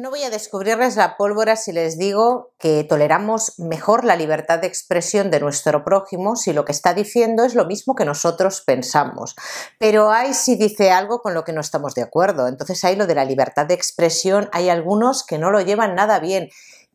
No voy a descubrirles la pólvora si les digo que toleramos mejor la libertad de expresión de nuestro prójimo si lo que está diciendo es lo mismo que nosotros pensamos. Pero hay si dice algo con lo que no estamos de acuerdo. Entonces hay lo de la libertad de expresión hay algunos que no lo llevan nada bien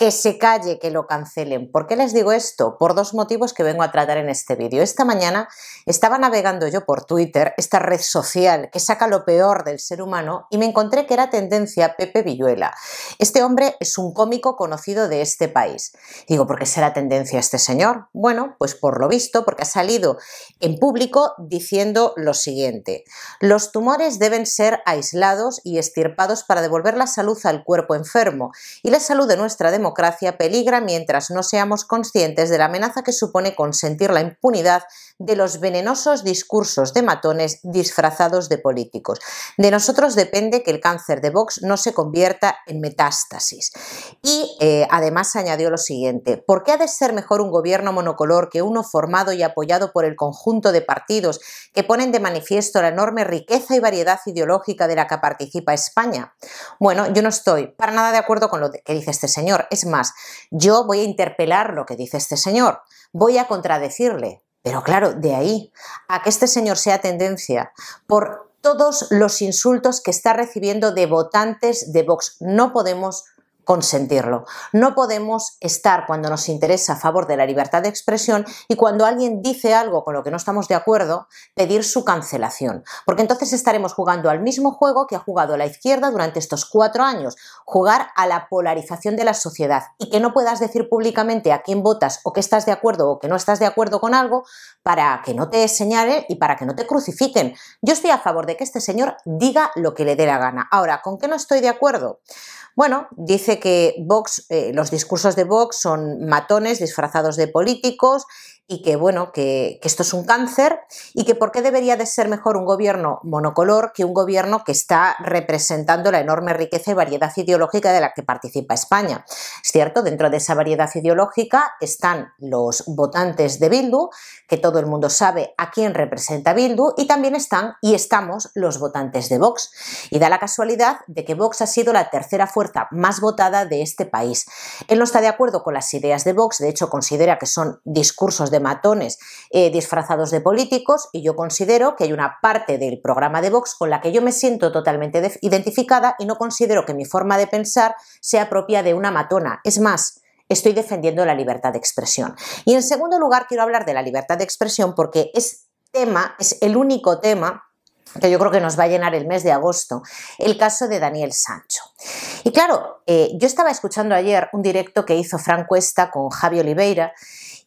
que se calle, que lo cancelen. ¿Por qué les digo esto? Por dos motivos que vengo a tratar en este vídeo. Esta mañana estaba navegando yo por Twitter, esta red social que saca lo peor del ser humano, y me encontré que era tendencia Pepe Villuela. Este hombre es un cómico conocido de este país. Digo, ¿por qué será tendencia este señor? Bueno, pues por lo visto, porque ha salido en público diciendo lo siguiente. Los tumores deben ser aislados y estirpados para devolver la salud al cuerpo enfermo y la salud de nuestra democracia democracia peligra mientras no seamos conscientes de la amenaza que supone consentir la impunidad de los venenosos discursos de matones disfrazados de políticos. De nosotros depende que el cáncer de Vox no se convierta en metástasis. Y eh, además añadió lo siguiente, ¿por qué ha de ser mejor un gobierno monocolor que uno formado y apoyado por el conjunto de partidos que ponen de manifiesto la enorme riqueza y variedad ideológica de la que participa España? Bueno, yo no estoy para nada de acuerdo con lo que dice este señor. Es más, yo voy a interpelar lo que dice este señor, voy a contradecirle, pero claro, de ahí a que este señor sea tendencia por todos los insultos que está recibiendo de votantes de Vox. No podemos consentirlo. No podemos estar cuando nos interesa a favor de la libertad de expresión y cuando alguien dice algo con lo que no estamos de acuerdo, pedir su cancelación. Porque entonces estaremos jugando al mismo juego que ha jugado la izquierda durante estos cuatro años, jugar a la polarización de la sociedad y que no puedas decir públicamente a quién votas o que estás de acuerdo o que no estás de acuerdo con algo para que no te señalen y para que no te crucifiquen. Yo estoy a favor de que este señor diga lo que le dé la gana. Ahora, ¿con qué no estoy de acuerdo? Bueno, dice que eh, los discursos de Vox son matones disfrazados de políticos y que bueno, que, que, esto es un cáncer y que por qué debería de ser mejor un gobierno monocolor que un gobierno que está representando la enorme riqueza y variedad ideológica de la que participa España. Es cierto, dentro de esa variedad ideológica están los votantes de Bildu, que todo el mundo sabe a quién representa Bildu, y también están y estamos los votantes de Vox. Y da la casualidad de que Vox ha sido la tercera fuerza más votada de este país. Él no está de acuerdo con las ideas de Vox, de hecho considera que son discursos de matones eh, disfrazados de políticos y yo considero que hay una parte del programa de Vox con la que yo me siento totalmente identificada y no considero que mi forma de pensar sea propia de una matona. Es más, estoy defendiendo la libertad de expresión. Y en segundo lugar, quiero hablar de la libertad de expresión porque es tema, es el único tema que yo creo que nos va a llenar el mes de agosto, el caso de Daniel Sancho. Y claro, eh, yo estaba escuchando ayer un directo que hizo Fran Cuesta con Javi Oliveira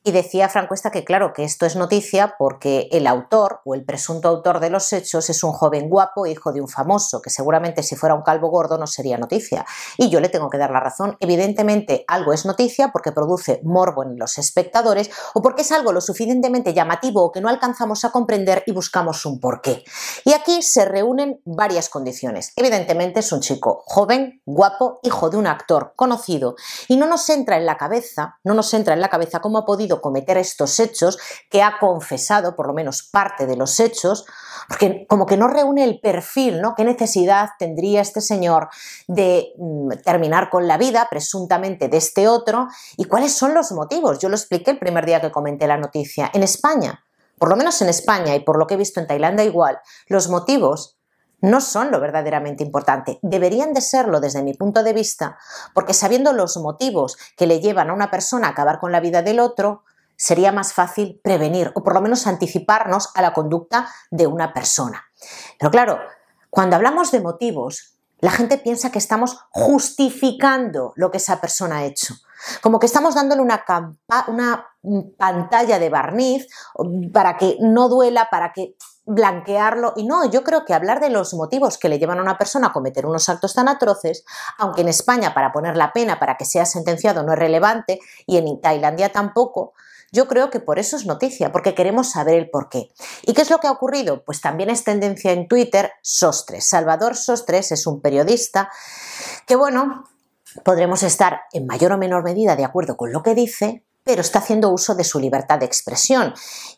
y decía Francuesta que claro, que esto es noticia porque el autor o el presunto autor de los hechos es un joven guapo, hijo de un famoso, que seguramente si fuera un calvo gordo no sería noticia. Y yo le tengo que dar la razón. Evidentemente algo es noticia porque produce morbo en los espectadores o porque es algo lo suficientemente llamativo o que no alcanzamos a comprender y buscamos un porqué. Y aquí se reúnen varias condiciones. Evidentemente es un chico joven, guapo, hijo de un actor conocido y no nos entra en la cabeza, no nos entra en la cabeza cómo ha podido cometer estos hechos, que ha confesado por lo menos parte de los hechos, porque como que no reúne el perfil, ¿no? ¿Qué necesidad tendría este señor de mm, terminar con la vida presuntamente de este otro? ¿Y cuáles son los motivos? Yo lo expliqué el primer día que comenté la noticia. En España, por lo menos en España y por lo que he visto en Tailandia igual, los motivos no son lo verdaderamente importante. Deberían de serlo desde mi punto de vista, porque sabiendo los motivos que le llevan a una persona a acabar con la vida del otro, sería más fácil prevenir o por lo menos anticiparnos a la conducta de una persona. Pero claro, cuando hablamos de motivos, la gente piensa que estamos justificando lo que esa persona ha hecho. Como que estamos dándole una, una pantalla de barniz para que no duela, para que blanquearlo. Y no, yo creo que hablar de los motivos que le llevan a una persona a cometer unos actos tan atroces, aunque en España para poner la pena para que sea sentenciado no es relevante y en Tailandia tampoco, yo creo que por eso es noticia, porque queremos saber el por qué. ¿Y qué es lo que ha ocurrido? Pues también es tendencia en Twitter Sostres. Salvador Sostres es un periodista que, bueno, podremos estar en mayor o menor medida de acuerdo con lo que dice, pero está haciendo uso de su libertad de expresión.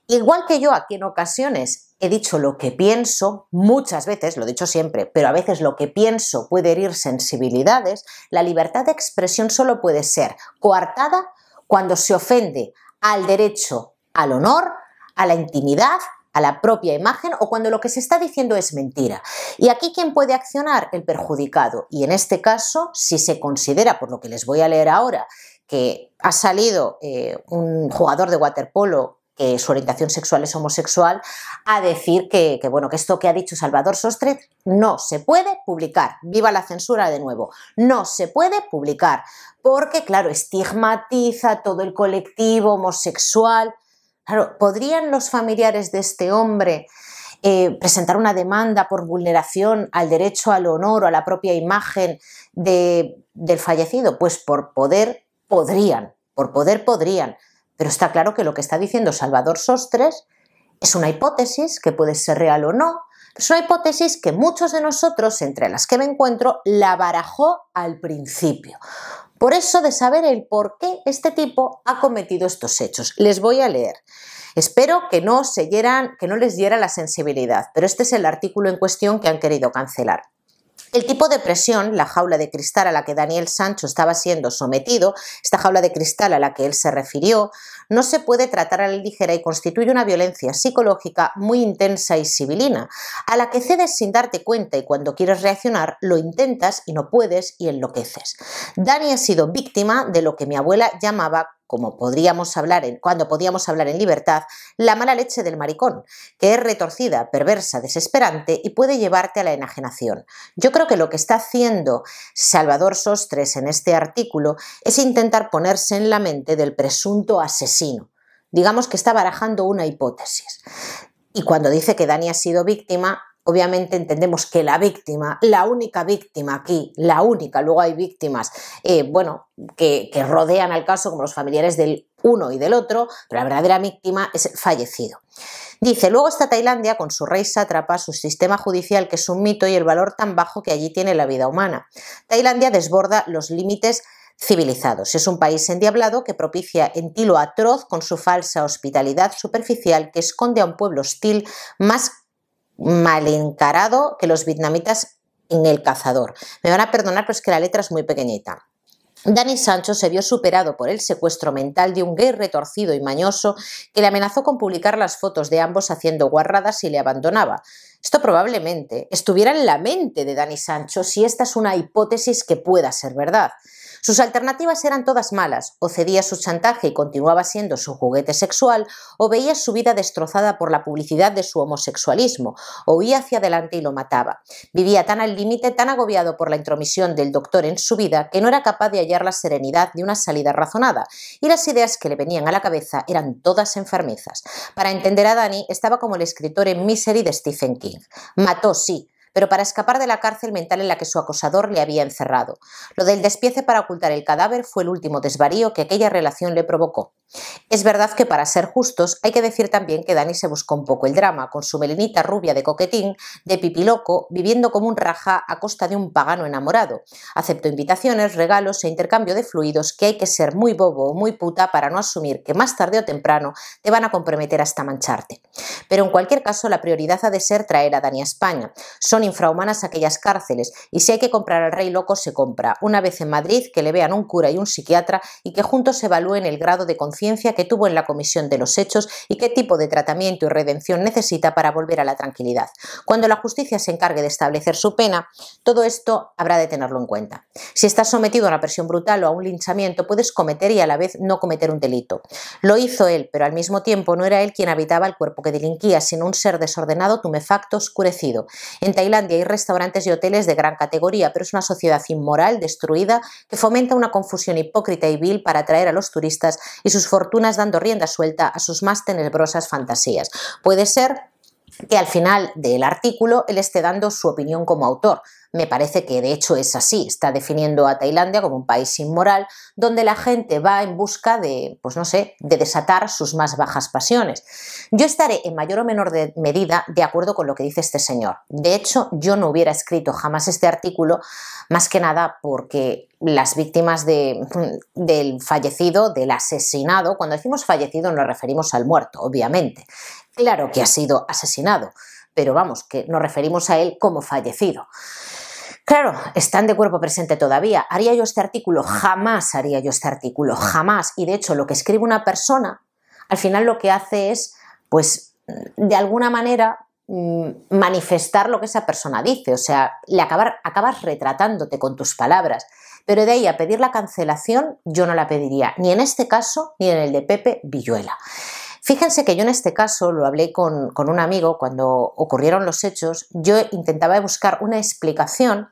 Igual que yo aquí en ocasiones he dicho lo que pienso, muchas veces, lo he dicho siempre, pero a veces lo que pienso puede herir sensibilidades, la libertad de expresión solo puede ser coartada cuando se ofende al derecho al honor, a la intimidad, a la propia imagen o cuando lo que se está diciendo es mentira. Y aquí quién puede accionar el perjudicado. Y en este caso, si se considera, por lo que les voy a leer ahora, que ha salido eh, un jugador de waterpolo que su orientación sexual es homosexual, a decir que, bueno, que esto que ha dicho Salvador Sostre no se puede publicar. Viva la censura de nuevo. No se puede publicar. Porque, claro, estigmatiza todo el colectivo homosexual. Claro, ¿podrían los familiares de este hombre eh, presentar una demanda por vulneración al derecho al honor o a la propia imagen del fallecido? Pues por poder podrían, por poder podrían, pero está claro que lo que está diciendo Salvador Sostres es una hipótesis que puede ser real o no, es una hipótesis que muchos de nosotros, entre las que me encuentro, la barajó al principio. Por eso de saber el por qué este tipo ha cometido estos hechos. Les voy a leer. Espero que no, se que no les diera la sensibilidad, pero este es el artículo en cuestión que han querido cancelar. El tipo de presión, la jaula de cristal a la que Daniel Sancho estaba siendo sometido, esta jaula de cristal a la que él se refirió, no se puede tratar a la ligera y constituye una violencia psicológica muy intensa y sibilina, a la que cedes sin darte cuenta y cuando quieres reaccionar lo intentas y no puedes y enloqueces. Dani ha sido víctima de lo que mi abuela llamaba como podríamos hablar en, cuando podíamos hablar en libertad, la mala leche del maricón, que es retorcida, perversa, desesperante y puede llevarte a la enajenación. Yo creo que lo que está haciendo Salvador Sostres en este artículo es intentar ponerse en la mente del presunto asesino. Digamos que está barajando una hipótesis. Y cuando dice que Dani ha sido víctima, obviamente entendemos que la víctima, la única víctima aquí, la única, luego hay víctimas, eh, bueno, que, rodean al caso, como los familiares del uno y del otro, pero la verdadera víctima es el fallecido. Dice, luego está Tailandia con su rey sátrapa, su sistema judicial que es un mito y el valor tan bajo que allí tiene la vida humana. Tailandia desborda los límites civilizados. Es un país endiablado que propicia en tilo atroz con su falsa hospitalidad superficial que esconde a un pueblo hostil más mal encarado que los vietnamitas en El Cazador. Me van a perdonar, pero es que la letra es muy pequeñita. Dani Sancho se vio superado por el secuestro mental de un gay retorcido y mañoso que le amenazó con publicar las fotos de ambos haciendo guarradas si le abandonaba. Esto probablemente estuviera en la mente de Dani Sancho si esta es una hipótesis que pueda ser verdad. Sus alternativas eran todas malas, o cedía su chantaje y continuaba siendo su juguete sexual, o veía su vida destrozada por la publicidad de su homosexualismo, o iba hacia adelante y lo mataba. Vivía tan al límite, tan agobiado por la intromisión del doctor en su vida, que no era capaz de hallar la serenidad de una salida razonada, y las ideas que le venían a la cabeza eran todas enfermizas. Para entender a Danny, estaba como el escritor en Misery de Stephen King. Mató, sí, pero para escapar de la cárcel mental en la que su acosador le había encerrado. Lo del despiece para ocultar el cadáver fue el último desvarío que aquella relación le provocó. Es verdad que para ser justos hay que decir también que Dani se buscó un poco el drama, con su melenita rubia de coquetín, de pipiloco, viviendo como un raja a costa de un pagano enamorado. Aceptó invitaciones, regalos e intercambio de fluidos que hay que ser muy bobo o muy puta para no asumir que más tarde o temprano te van a comprometer hasta mancharte. Pero en cualquier caso la prioridad ha de ser traer a Dani a España. Son infrahumanas aquellas cárceles y si hay que comprar al rey loco se compra. Una vez en Madrid que le vean un cura y un psiquiatra y que juntos evalúen el grado de conciencia ciencia que tuvo en la comisión de los hechos y qué tipo de tratamiento y redención necesita para volver a la tranquilidad. Cuando la justicia se encargue de establecer su pena, todo esto habrá de tenerlo en cuenta. Si estás sometido a una presión brutal o a un linchamiento, puedes cometer y a la vez no cometer un delito. Lo hizo él, pero al mismo tiempo no era él quien habitaba el cuerpo que delinquía, sino un ser desordenado, tumefacto, oscurecido. En Tailandia hay restaurantes y hoteles de gran categoría, pero es una sociedad inmoral, destruida, que fomenta una confusión hipócrita y vil para atraer a los turistas y sus fortunas dando rienda suelta a sus más tenebrosas fantasías. Puede ser que al final del artículo él esté dando su opinión como autor, me parece que de hecho es así. Está definiendo a Tailandia como un país inmoral donde la gente va en busca de, pues no sé, de desatar sus más bajas pasiones. Yo estaré en mayor o menor medida de acuerdo con lo que dice este señor. De hecho, yo no hubiera escrito jamás este artículo más que nada porque las víctimas del fallecido, del asesinado, cuando decimos fallecido nos referimos al muerto, obviamente. Claro que ha sido asesinado, pero vamos, que nos referimos a él como fallecido. Claro, están de cuerpo presente todavía. ¿Haría yo este artículo? Jamás haría yo este artículo, jamás. Y de hecho, lo que escribe una persona, al final lo que hace es, pues, de alguna manera mm, manifestar lo que esa persona dice, o sea, le acabar, acabas retratándote con tus palabras. Pero de ahí a pedir la cancelación, yo no la pediría, ni en este caso, ni en el de Pepe Villuela. Fíjense que yo en este caso lo hablé con, con, un amigo cuando ocurrieron los hechos, yo intentaba buscar una explicación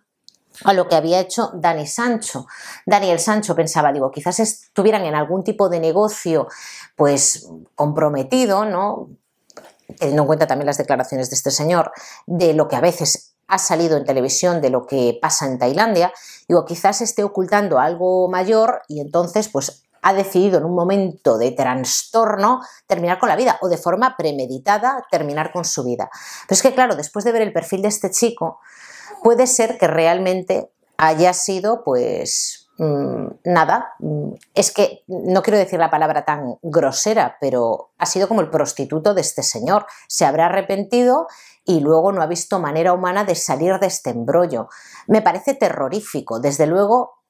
a lo que había hecho Dani Sancho. Daniel Sancho pensaba, digo, quizás estuvieran en algún tipo de negocio pues comprometido, ¿no? Teniendo en cuenta también las declaraciones de este señor, de lo que a veces ha salido en televisión de lo que pasa en Tailandia, digo, quizás esté ocultando algo mayor y entonces pues ha decidido en un momento de trastorno terminar con la vida o de forma premeditada terminar con su vida. Pero es que claro, después de ver el perfil de este chico, puede ser que realmente haya sido pues mm, nada, mm, es que no quiero decir la palabra tan grosera, pero ha sido como el prostituto de este señor. Se habrá arrepentido y luego no ha visto manera humana de salir de este embrollo. Me parece terrorífico. Desde luego,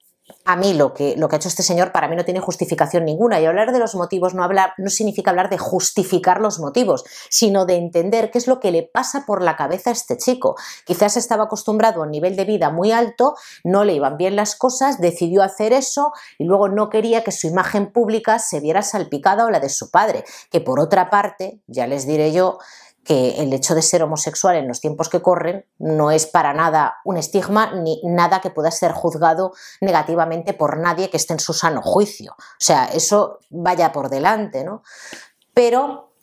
a mí lo que, lo que ha hecho este señor para mí no tiene justificación ninguna. Y hablar de los motivos no, no significa hablar de justificar los motivos, sino de entender qué es lo que le pasa por la cabeza a este chico. Quizás estaba acostumbrado a un nivel de vida muy alto, no le iban bien las cosas, decidió hacer eso y luego no quería que su imagen pública se viera salpicada o la de su padre, que por otra parte, ya les diré yo, que el hecho de ser homosexual en los tiempos que corren no es para nada un estigma ni nada que pueda ser juzgado negativamente por nadie que esté en su sano juicio. O sea, eso vaya por delante, ¿no? Pero,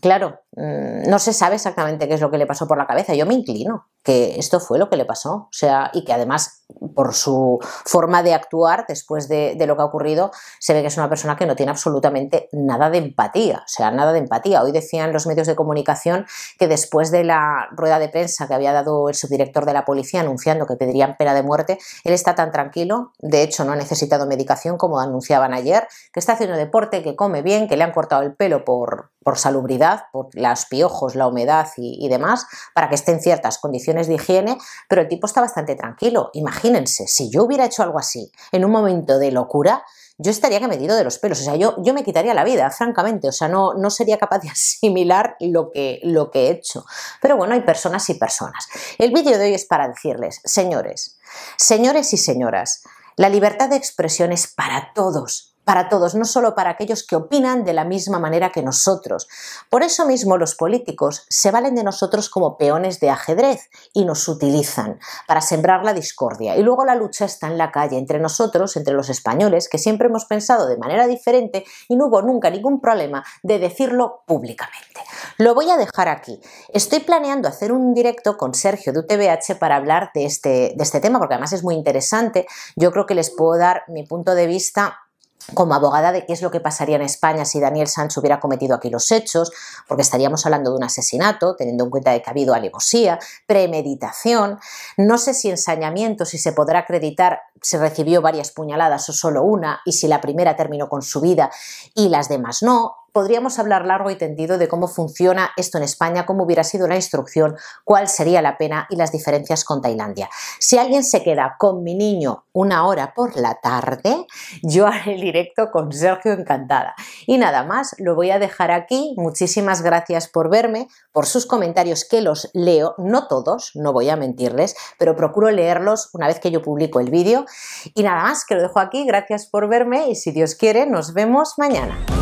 claro, Mm, no se sabe exactamente qué es lo que le pasó por la cabeza. Yo me inclino que esto fue lo que le pasó. O sea, y que además, por su forma de actuar después de, lo que ha ocurrido, se ve que es una persona que no tiene absolutamente nada de empatía. O sea, nada de empatía. Hoy decían los medios de comunicación que después de la rueda de prensa que había dado el subdirector de la policía anunciando que pedirían pena de muerte, él está tan tranquilo, de hecho no ha necesitado medicación como anunciaban ayer, que está haciendo deporte, que come bien, que le han cortado el pelo por, por salubridad, por los piojos, la humedad y, demás, para que estén ciertas condiciones de higiene, pero el tipo está bastante tranquilo. Imagínense, si yo hubiera hecho algo así en un momento de locura, yo estaría que medido de los pelos, o sea, yo, yo me quitaría la vida, francamente, o sea, no, no sería capaz de asimilar lo que, lo que he hecho. Pero bueno, hay personas y personas. El vídeo de hoy es para decirles, señores, señores y señoras, la libertad de expresión es para todos, para todos, no solo para aquellos que opinan de la misma manera que nosotros. Por eso mismo los políticos se valen de nosotros como peones de ajedrez y nos utilizan para sembrar la discordia. Y luego la lucha está en la calle, entre nosotros, entre los españoles, que siempre hemos pensado de manera diferente y no hubo nunca ningún problema de decirlo públicamente. Lo voy a dejar aquí. Estoy planeando hacer un directo con Sergio de UTBH para hablar de este, de este tema, porque además es muy interesante. Yo creo que les puedo dar mi punto de vista como abogada de qué es lo que pasaría en España si Daniel Sánchez hubiera cometido aquí los hechos, porque estaríamos hablando de un asesinato, teniendo en cuenta que ha habido alevosía, premeditación, no sé si ensañamiento, si se podrá acreditar si recibió varias puñaladas o solo una, y si la primera terminó con su vida y las demás no, podríamos hablar largo y tendido de cómo funciona esto en España, cómo hubiera sido la instrucción, cuál sería la pena y las diferencias con Tailandia. Si alguien se queda con mi niño una hora por la tarde, yo haré el directo con Sergio encantada. Y nada más, lo voy a dejar aquí. Muchísimas gracias por verme, por sus comentarios que los leo, no todos, no voy a mentirles, pero procuro leerlos una vez que yo publico el vídeo. Y nada más, que lo dejo aquí. Gracias por verme y si Dios quiere, nos vemos mañana.